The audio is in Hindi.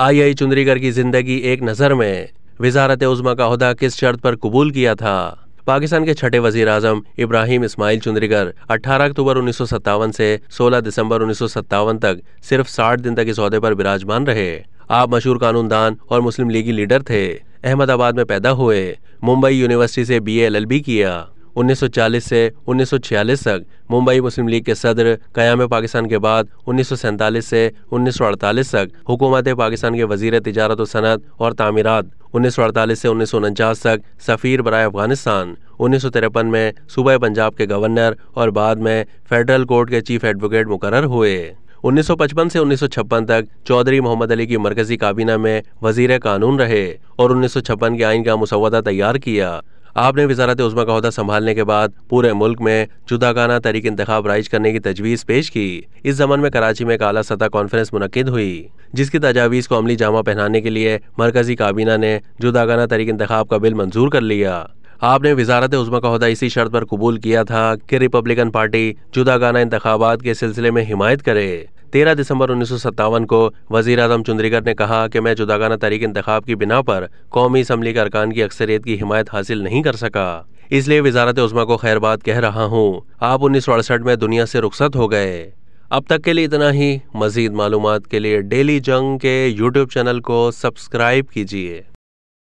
आईआई चुंदरीकर की जिंदगी एक नज़र में वजारत उजमा का अहदा किस शर्त पर कबूल किया था पाकिस्तान के छठे वजीर आजम इब्राहिम इस्माइल चुंदरीगर 18 अक्टूबर उन्नीस से 16 दिसंबर उन्नीस तक सिर्फ 60 दिन तक इस अहदे पर विराजमान रहे आप मशहूर कानूनदान और मुस्लिम लीगी लीडर थे अहमदाबाद में पैदा हुए मुंबई यूनिवर्सिटी से बी एल एल बी किया 1940 से 1946 तक मुंबई मुस्लिम लीग के सदर कयाम पाकिस्तान के बाद उन्नीस से 1948 तक हुकूमत पाकिस्तान के वजीर तजारत व सनत और तमीरत उन्नीस से उन्नीस तक सफ़ीर बरए अफगानिस्तान उन्नीस में सूबह पंजाब के गवर्नर और बाद में फेडरल कोर्ट के चीफ एडवोकेट मुकर हुए 1955 से 1956 तक चौधरी मोहम्मद अली की मरकजी काबीना में वजीर कानून रहे और उन्नीस के आइन का मुसवदा तैयार किया आपने वजारत उजमा का अहदा संभालने के बाद पूरे मुल्क में जुदागाना तरीक इंतब राइज करने की तजवीज़ पेश की इस जमन में कराची में एक अला सतह कॉन्फ्रेंस मुनद हुई जिसकी तजावीज़ को अमली जामा पहनाने के लिए मरकजी काबीना ने जुदागाना तरीक इंतब का बिल मंजूर कर लिया आपने वजारत उजमा का अहदा इसी शर्त पर कबूल किया था कि रिपब्लिकन पार्टी जुदागाना इंतबात के सिलसिले में हिमायत करे 13 दिसंबर उन्नीस को वजीर अजम चुंद्रीकर ने कहा कि मैं जुदागाना तरीक इंतखाब की बिना पर कौमी इसम्बली के अरकान की अक्सरियत की हिमायत हासिल नहीं कर सका इसलिए वजारत उजमा को खैरबाद कह रहा हूँ आप उन्नीस सौ अड़सठ में दुनिया से रुखसत हो गए अब तक के लिए इतना ही मजीद मालूम के लिए डेली जंग के यूट्यूब चैनल को सब्सक्राइब कीजिए